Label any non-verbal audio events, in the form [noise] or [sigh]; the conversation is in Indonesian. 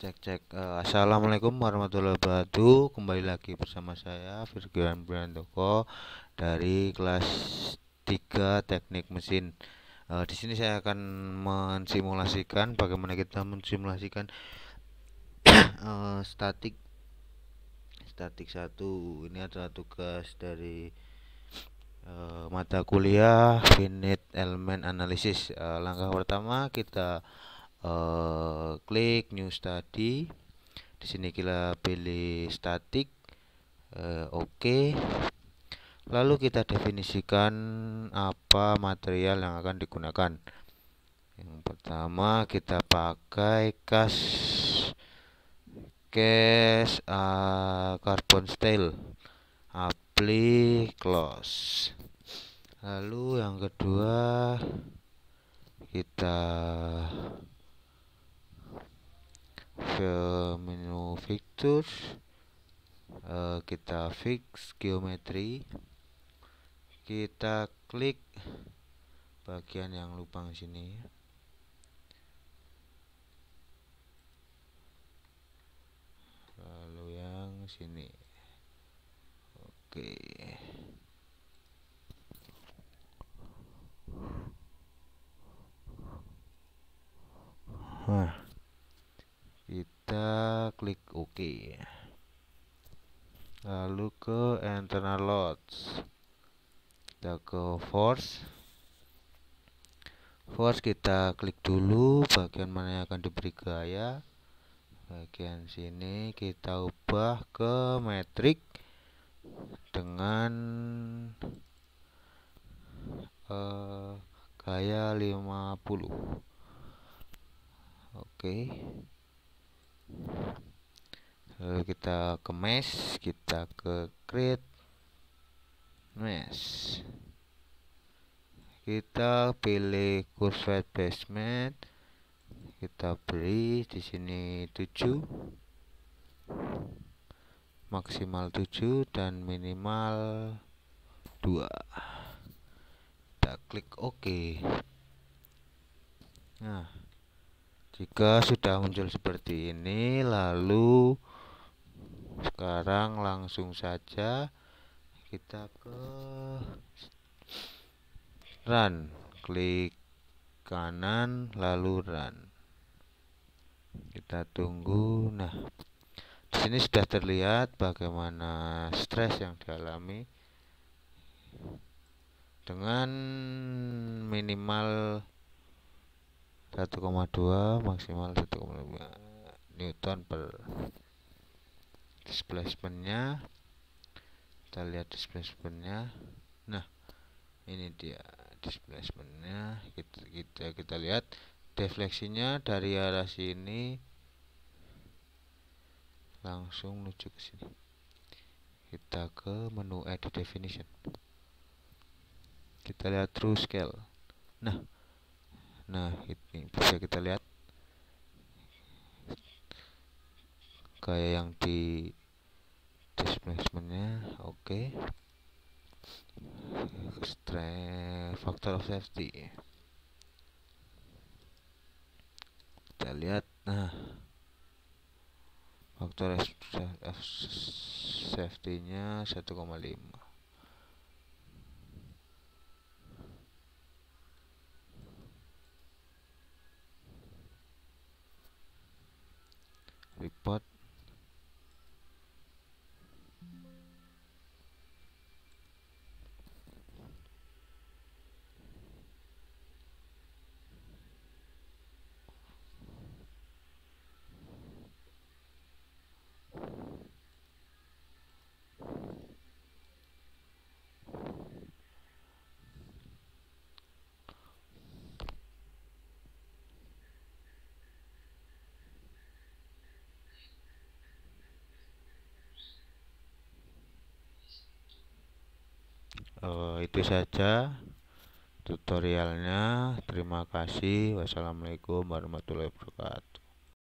cek cek uh, assalamualaikum warahmatullahi wabarakatuh kembali lagi bersama saya Virgian Brandoko dari kelas 3 teknik mesin uh, di sini saya akan mensimulasikan bagaimana kita mensimulasikan uh, [coughs] statik statik satu ini adalah tugas dari uh, mata kuliah finite element analysis uh, langkah pertama kita uh, klik new study di sini kita pilih static uh, oke okay. lalu kita definisikan apa material yang akan digunakan yang pertama kita pakai kas case uh, carbon steel apply close lalu yang kedua kita menu fixtures uh, kita fix geometri kita klik bagian yang lubang sini lalu yang sini oke Huh. Nah kita klik OK lalu ke internal loads kita ke force force kita klik dulu bagian mana yang akan diberi gaya bagian sini kita ubah ke metric dengan uh, gaya 50 oke okay lalu kita ke mesh kita ke create mesh kita pilih curve basement kita beri di sini 7 maksimal 7 dan minimal 2 kita klik OK nah jika sudah muncul seperti ini lalu sekarang langsung saja kita ke run klik kanan lalu run kita tunggu nah di sini sudah terlihat bagaimana stres yang dialami dengan minimal 1,2 maksimal 1,5 newton per displacementnya kita lihat displacementnya nah ini dia displacementnya kita, kita kita lihat defleksinya dari arah sini langsung menuju ke sini kita ke menu edit definition kita lihat true scale nah nah ini bisa kita lihat kayak yang di displacementnya oke okay. strength factor of safety kita lihat nah faktor safety nya 1,5 report uh, itu saja tutorialnya terima kasih wassalamualaikum warahmatullahi wabarakatuh